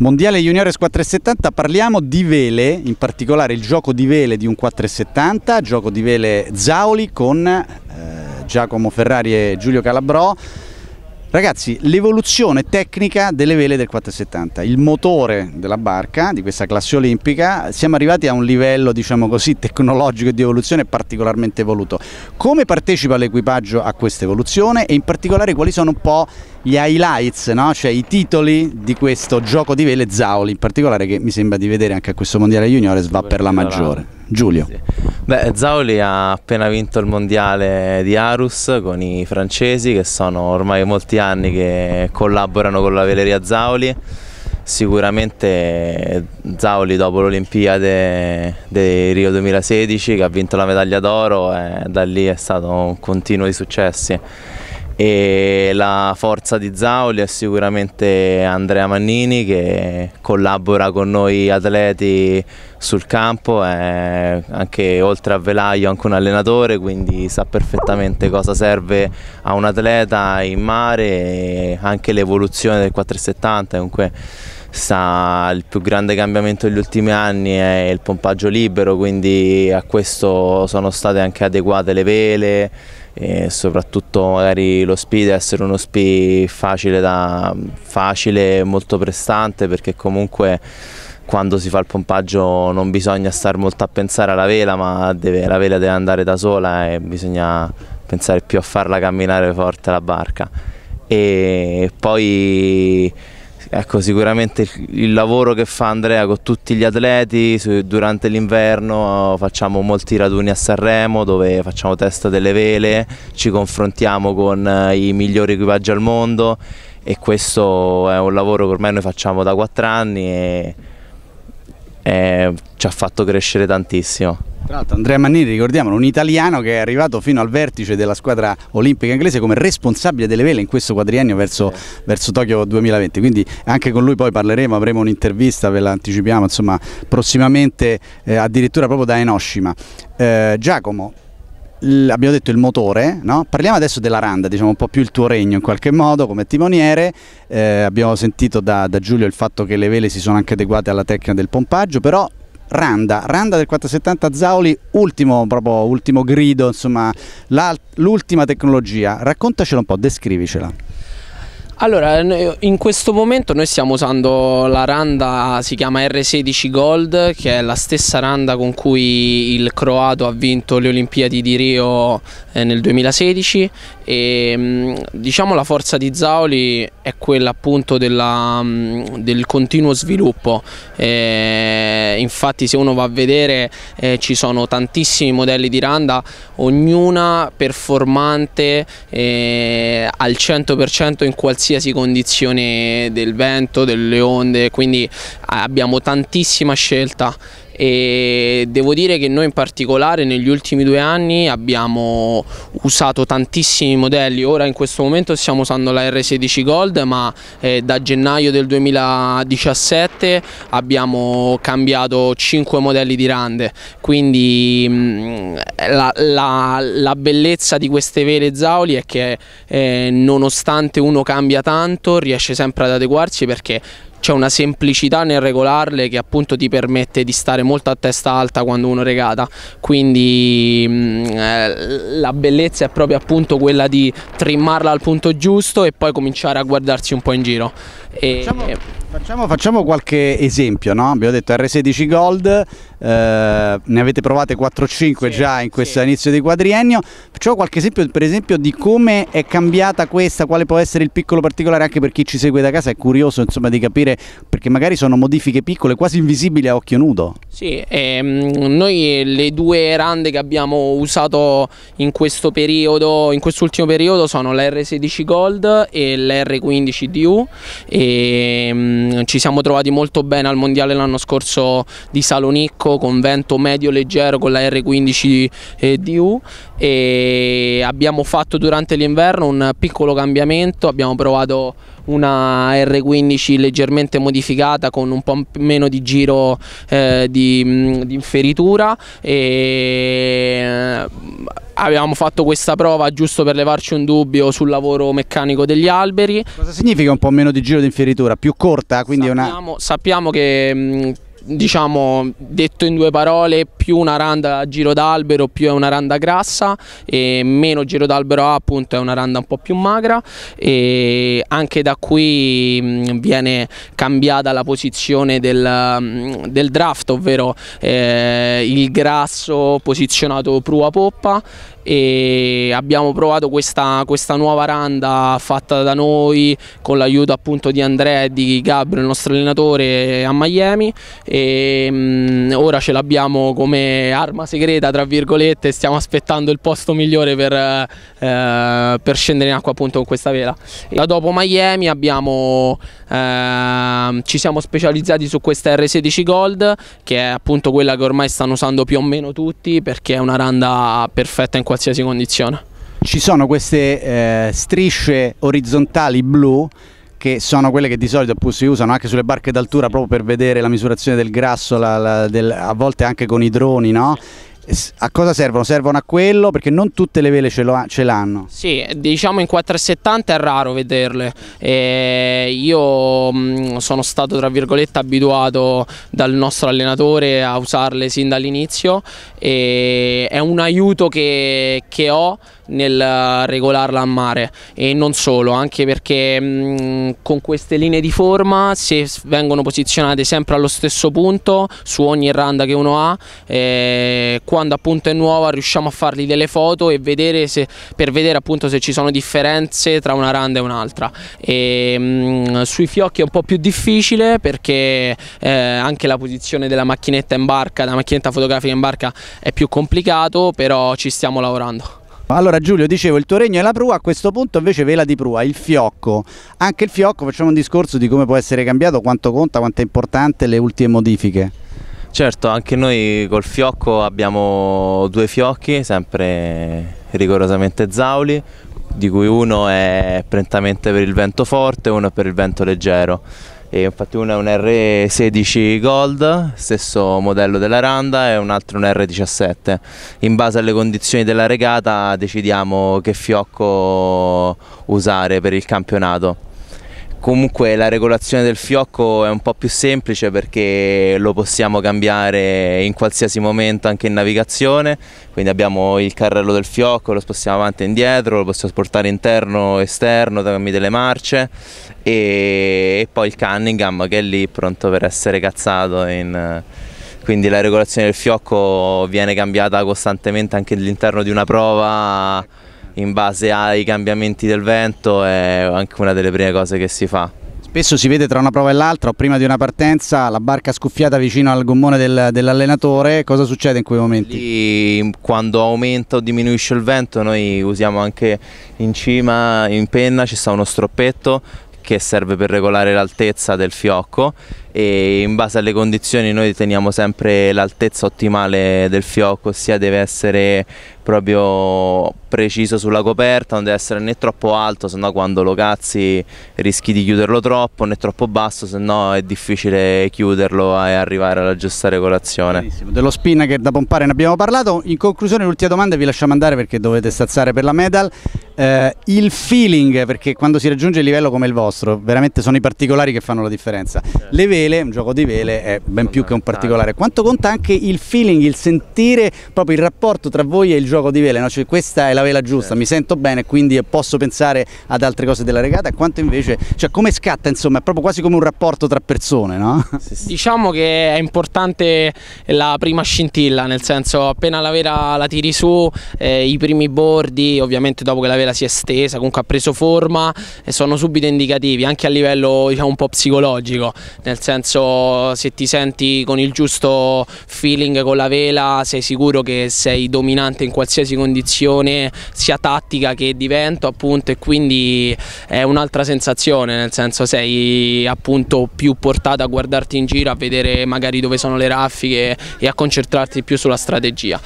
Mondiale Juniores 4,70 parliamo di vele, in particolare il gioco di vele di un 4,70, gioco di vele Zauli con eh, Giacomo Ferrari e Giulio Calabrò Ragazzi, l'evoluzione tecnica delle vele del 470, il motore della barca di questa classe olimpica, siamo arrivati a un livello, diciamo così, tecnologico e di evoluzione particolarmente evoluto. Come partecipa l'equipaggio a questa evoluzione e in particolare quali sono un po' gli highlights, no? cioè i titoli di questo gioco di vele Zaoli, in particolare che mi sembra di vedere anche a questo Mondiale Juniores va per la maggiore. Giulio. Sì. Beh, Zauli ha appena vinto il mondiale di Arus con i francesi che sono ormai molti anni che collaborano con la veleria Zauli. Sicuramente Zauli dopo l'Olimpiade di Rio 2016 che ha vinto la medaglia d'oro, eh, da lì è stato un continuo di successi e la forza di Zauli è sicuramente Andrea Mannini che collabora con noi atleti sul campo, è anche oltre a Velaio anche un allenatore quindi sa perfettamente cosa serve a un atleta in mare e anche l'evoluzione del 470 comunque sa, il più grande cambiamento degli ultimi anni è il pompaggio libero quindi a questo sono state anche adeguate le vele e soprattutto magari lo spi deve essere uno spi facile, da, facile molto prestante perché comunque quando si fa il pompaggio non bisogna stare molto a pensare alla vela ma deve, la vela deve andare da sola e bisogna pensare più a farla camminare forte la barca e poi Ecco, sicuramente il lavoro che fa Andrea con tutti gli atleti durante l'inverno eh, facciamo molti raduni a Sanremo dove facciamo testa delle vele, ci confrontiamo con eh, i migliori equipaggi al mondo e questo è un lavoro che ormai noi facciamo da 4 anni e, e ci ha fatto crescere tantissimo. Tra l'altro Andrea Mannini, ricordiamolo, un italiano che è arrivato fino al vertice della squadra olimpica inglese come responsabile delle vele in questo quadriennio verso, eh. verso Tokyo 2020, quindi anche con lui poi parleremo, avremo un'intervista, ve la anticipiamo, insomma, prossimamente eh, addirittura proprio da Enoshima. Eh, Giacomo, abbiamo detto il motore, no? parliamo adesso della Randa, diciamo un po' più il tuo regno in qualche modo come timoniere, eh, abbiamo sentito da, da, Giulio il fatto che le vele si sono anche adeguate alla tecnica del pompaggio, però Randa, Randa del 470 Zauli, ultimo, proprio, ultimo grido, insomma, l'ultima tecnologia. Raccontacela un po', descrivicela. Allora, in questo momento noi stiamo usando la randa, si chiama R16 Gold, che è la stessa randa con cui il croato ha vinto le Olimpiadi di Rio eh, nel 2016 e, mm, diciamo la forza di Zaoli è quella appunto della, mm, del continuo sviluppo, e, infatti se uno va a vedere eh, ci sono tantissimi modelli di randa, ognuna performante eh, al 100% in qualsiasi condizione del vento, delle onde, quindi abbiamo tantissima scelta e devo dire che noi in particolare negli ultimi due anni abbiamo usato tantissimi modelli, ora in questo momento stiamo usando la R16 Gold ma eh, da gennaio del 2017 abbiamo cambiato 5 modelli di rande, quindi mh, mm, la, la, la, bellezza di queste vele Zauli è che eh, nonostante uno cambia tanto riesce sempre ad adeguarsi perché c'è una semplicità nel regolarle che appunto ti permette di stare molto a testa alta quando uno regata quindi mh, mm, eh, la bellezza è proprio appunto quella di trimmarla al punto giusto e poi cominciare a guardarsi un po' in giro e... facciamo, facciamo, facciamo, qualche esempio no? abbiamo detto R16 Gold eh, ne avete provate 4-5 sì, già in questo sì. inizio di quadriennio, c'ho qualche esempio per esempio di come è cambiata questa, quale può essere il piccolo particolare anche per chi ci segue da casa, è curioso insomma di capire perché magari sono modifiche piccole, quasi invisibili a occhio nudo. Sì, ehm, noi le due rande che abbiamo usato in questo periodo, in quest'ultimo periodo sono la R16 Gold e la R15 DU e, ehm, ci siamo trovati molto bene al mondiale l'anno scorso di Salonicco secco con vento medio leggero con la R15 eh, DU e abbiamo fatto durante l'inverno un piccolo cambiamento, abbiamo provato una R15 leggermente modificata con un po' meno di giro eh, di, mm, di feritura e eh, abbiamo fatto questa prova giusto per levarci un dubbio sul lavoro meccanico degli alberi. Cosa significa un po' meno di giro di inferitura? Più corta? Quindi sappiamo, una... sappiamo che... Mh, mm, diciamo detto in due parole più una randa a giro d'albero più è una randa grassa e meno giro d'albero ha appunto è una randa un po' più magra e anche da qui mm, viene cambiata la posizione del, mm, del draft ovvero eh, il grasso posizionato prua poppa e abbiamo provato questa, questa nuova randa fatta da noi con l'aiuto appunto di Andrea e di Gabriel, il nostro allenatore a Miami e mh, mm, ora ce l'abbiamo come arma segreta tra virgolette, stiamo aspettando il posto migliore per, eh, per scendere in acqua appunto con questa vela. Da dopo Miami abbiamo, eh, ci siamo specializzati su questa R16 Gold che è appunto quella che ormai stanno usando più o meno tutti perché è una randa perfetta in qualsiasi qualsiasi condizione. Ci sono queste eh, strisce orizzontali blu che sono quelle che di solito si usano anche sulle barche d'altura proprio per vedere la misurazione del grasso, la, la, del, a volte anche con i droni, no? A cosa servono? Servono a quello perché non tutte le vele ce, l'hanno. Sì, diciamo in 470 è raro vederle. E io mh, mm, sono stato tra virgolette abituato dal nostro allenatore a usarle sin dall'inizio e è un aiuto che, che ho nel eh, regolarla a mare e non solo, anche perché mh, mm, con queste linee di forma se vengono posizionate sempre allo stesso punto su ogni randa che uno ha, eh, quando appunto è nuova riusciamo a fargli delle foto e vedere se, per vedere appunto se ci sono differenze tra una randa e un'altra. E, mh, mm, sui fiocchi è un po' più difficile perché eh, anche la posizione della macchinetta in barca, della macchinetta fotografica in barca è più complicato, però ci stiamo lavorando. Allora Giulio, dicevo, il tuo regno è la prua, a questo punto invece vela di prua, il fiocco. Anche il fiocco, facciamo un discorso di come può essere cambiato, quanto conta, quanto è importante le ultime modifiche. Certo, anche noi col fiocco abbiamo due fiocchi, sempre rigorosamente zauli, di cui uno è prettamente per il vento forte e uno è per il vento leggero e ho fatto una un R16 Gold, stesso modello della Randa e un altro un R17. In base alle condizioni della regata decidiamo che fiocco usare per il campionato. Comunque la regolazione del fiocco è un po' più semplice perché lo possiamo cambiare in qualsiasi momento anche in navigazione, quindi abbiamo il carrello del fiocco, lo spostiamo avanti e indietro, lo possiamo portare interno e esterno tramite delle marce e, e, poi il Cunningham che è lì pronto per essere cazzato in, quindi la regolazione del fiocco viene cambiata costantemente anche all'interno di una prova in base ai cambiamenti del vento è anche una delle prime cose che si fa. Spesso si vede tra una prova e l'altra o prima di una partenza la barca scuffiata vicino al gommone del, dell'allenatore, cosa succede in quei momenti? Lì, quando aumenta o diminuisce il vento noi usiamo anche in cima, in penna, ci sta uno stroppetto che serve per regolare l'altezza del fiocco e in base alle condizioni noi teniamo sempre l'altezza ottimale del fiocco, ossia deve essere proprio preciso sulla coperta, non deve essere né troppo alto, sennò quando lo cazzi rischi di chiuderlo troppo, né troppo basso, sennò è difficile chiuderlo e arrivare alla giusta regolazione. Benissimo. Dello spinnaker da pompare ne abbiamo parlato, in conclusione l'ultima domanda vi lasciamo andare perché dovete stazzare per la medal, eh, il feeling, perché quando si raggiunge il livello come il vostro, veramente sono i particolari che fanno la differenza. Eh. Le vere vele, un gioco di vele è ben più che un particolare, quanto conta anche il feeling, il sentire proprio il rapporto tra voi e il gioco di vele, no? cioè, questa è la vela giusta, certo. mi sento bene quindi posso pensare ad altre cose della regata, e quanto invece, cioè come scatta insomma, è proprio quasi come un rapporto tra persone, no? Diciamo che è importante la prima scintilla, nel senso appena la vela la tiri su, eh, i primi bordi, ovviamente dopo che la vela si è stesa, comunque ha preso forma, eh, sono subito indicativi anche a livello diciamo un po' psicologico, nel senso senso se ti senti con il giusto feeling con la vela sei sicuro che sei dominante in qualsiasi condizione sia tattica che di vento appunto e quindi è un'altra sensazione nel senso sei appunto più portato a guardarti in giro a vedere magari dove sono le raffiche e a concentrarti più sulla strategia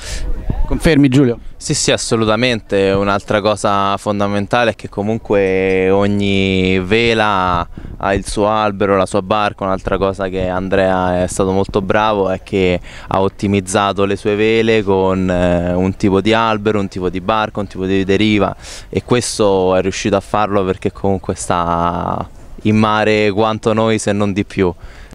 Confermi Giulio? Sì sì assolutamente, un'altra cosa fondamentale è che comunque ogni vela ha il suo albero, la sua barca, un'altra cosa che Andrea è stato molto bravo è che ha ottimizzato le sue vele con eh, un tipo di albero, un tipo di barca, un tipo di deriva e questo è riuscito a farlo perché comunque sta in mare quanto noi se non di più.